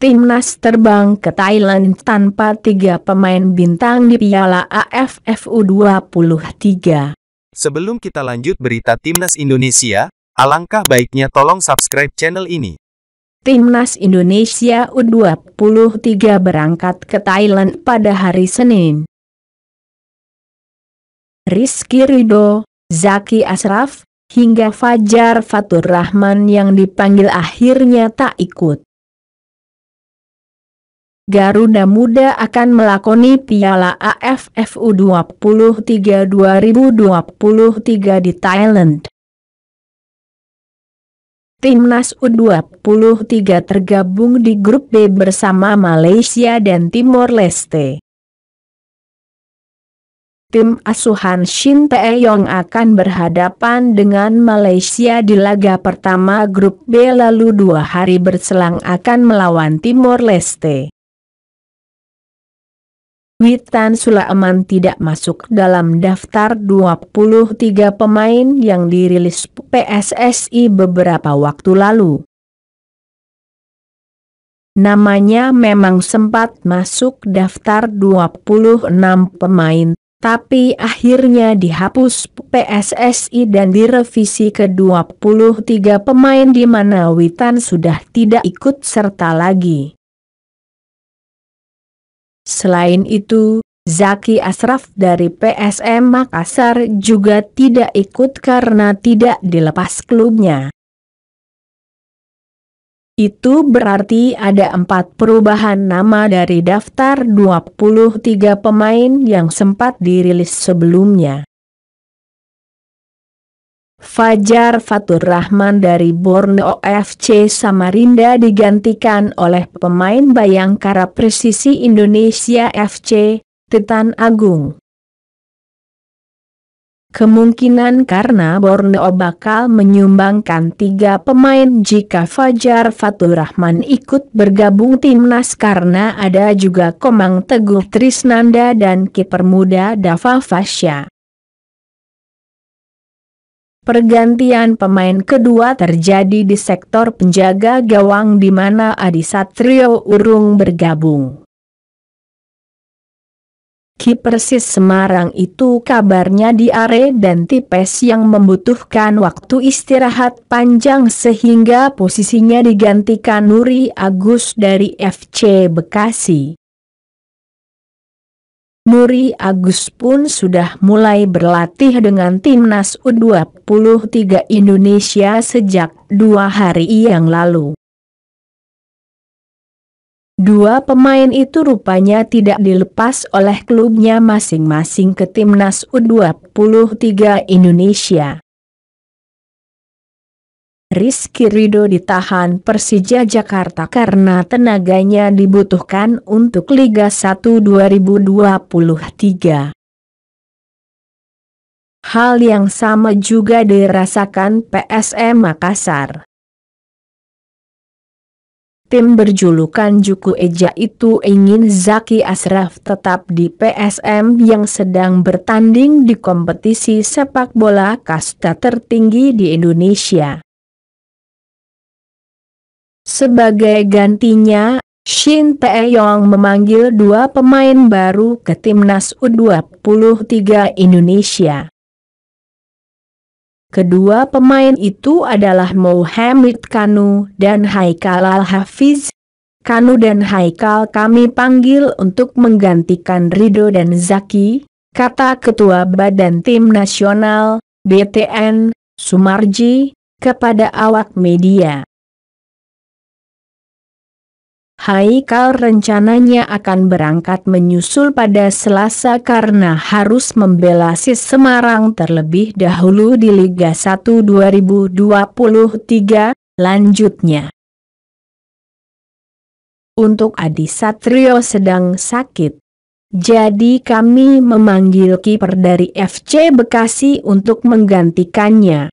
Timnas terbang ke Thailand tanpa tiga pemain bintang di Piala AFF U23. Sebelum kita lanjut berita Timnas Indonesia, alangkah baiknya tolong subscribe channel ini. Timnas Indonesia U23 berangkat ke Thailand pada hari Senin. Rizky Rido, Zaki Asraf, hingga Fajar Fatur Rahman yang dipanggil akhirnya tak ikut. Garuda Muda akan melakoni Piala AFF U23 2023 di Thailand. Timnas U23 tergabung di grup B bersama Malaysia dan Timor Leste. Tim asuhan Shin Tae-yong akan berhadapan dengan Malaysia di laga pertama grup B lalu dua hari berselang akan melawan Timor Leste. Witan Sulaiman tidak masuk dalam daftar 23 pemain yang dirilis PSSI beberapa waktu lalu. Namanya memang sempat masuk daftar 26 pemain, tapi akhirnya dihapus PSSI dan direvisi ke 23 pemain di mana Witan sudah tidak ikut serta lagi. Selain itu, Zaki Asraf dari PSM Makassar juga tidak ikut karena tidak dilepas klubnya. Itu berarti ada empat perubahan nama dari daftar 23 pemain yang sempat dirilis sebelumnya. Fajar Fatur Rahman dari Borneo FC Samarinda digantikan oleh pemain Bayangkara Presisi Indonesia FC, Titan Agung. Kemungkinan karena Borneo bakal menyumbangkan tiga pemain jika Fajar Fatur Rahman ikut bergabung timnas karena ada juga Komang Teguh Trisnanda dan kiper muda Dava Fasya. Pergantian pemain kedua terjadi di sektor penjaga gawang di mana Adi Satrio Urung bergabung. Kipersis Semarang itu kabarnya diare dan tipes yang membutuhkan waktu istirahat panjang sehingga posisinya digantikan Nuri Agus dari FC Bekasi. Nuri Agus pun sudah mulai berlatih dengan timnas U23 Indonesia sejak dua hari yang lalu. Dua pemain itu rupanya tidak dilepas oleh klubnya masing-masing ke timnas U23 Indonesia. Rizky Rido ditahan Persija Jakarta karena tenaganya dibutuhkan untuk Liga 1 2023. Hal yang sama juga dirasakan PSM Makassar. Tim berjulukan Juku Eja itu ingin Zaki Asraf tetap di PSM yang sedang bertanding di kompetisi sepak bola kasta tertinggi di Indonesia. Sebagai gantinya, Shin Tae-yong memanggil dua pemain baru ke timnas U23 Indonesia. Kedua pemain itu adalah Mohamed Kanu dan Haikal Al-Hafiz. Kanu dan Haikal kami panggil untuk menggantikan Rido dan Zaki, kata Ketua Badan Tim Nasional, BTN, Sumarji, kepada awak media. Haikal rencananya akan berangkat menyusul pada Selasa karena harus membela SIS Semarang terlebih dahulu di Liga 1 2023, lanjutnya. Untuk Adi Satrio sedang sakit. Jadi kami memanggil kiper dari FC Bekasi untuk menggantikannya.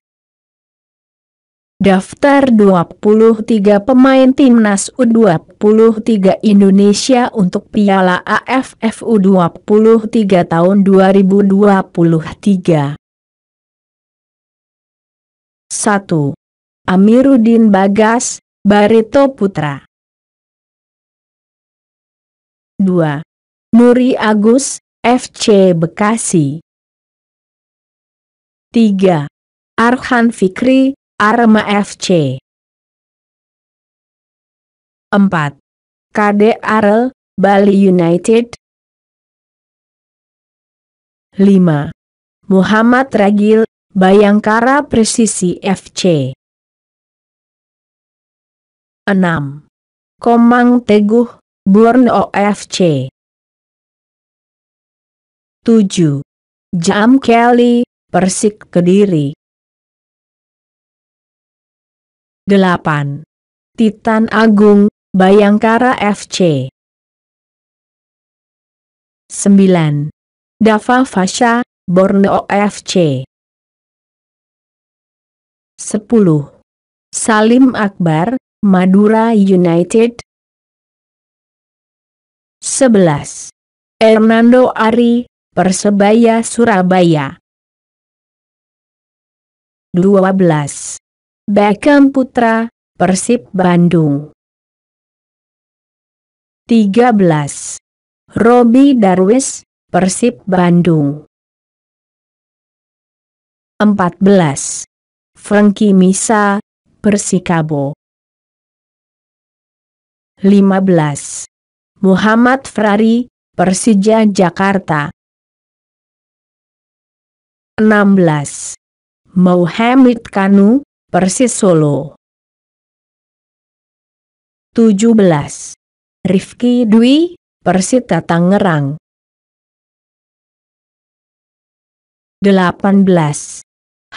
Daftar 23 pemain timnas U23 Indonesia untuk Piala AFF U23 tahun 2023. 1. Amiruddin Bagas, Barito Putra. 2. Nuri Agus, FC Bekasi. 3. Arhan Fikri, Arema FC. 4. KD Arel, Bali United. 5. Muhammad Ragil, Bayangkara Presisi FC. 6. Komang Teguh, Borneo FC. 7. Jam Kelly, Persik Kediri. 8. Titan Agung, Bayangkara FC 9. Dava Fasha, Borneo FC 10. Salim Akbar, Madura United 11. Hernando Ari, Persebaya Surabaya 12. Beckham Putra, Persib Bandung. 13. Robi Darwis, Persib Bandung. 14. Franky Misa, Persikabo. 15. Muhammad Frari, Persija Jakarta. 16. Mohamed Kanu, Persis Solo. 17. Rifki Dwi, Persita Tangerang. 18.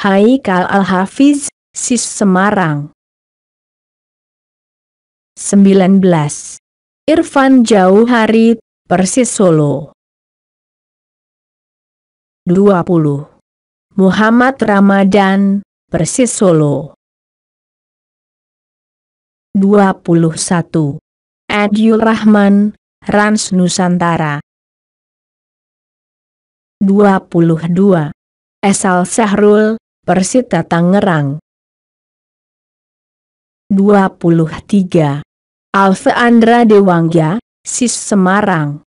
Haikal Al-Hafiz, SIS Semarang. 19. Irfan Jauhari, Persis Solo. 20. Muhammad Ramadan, Persis Solo. 21. Adiul Rahman, Rans Nusantara. 22. Esal Sahrul, Persita Tangerang. 23. Alfa Andra Dewangga, SIS Semarang.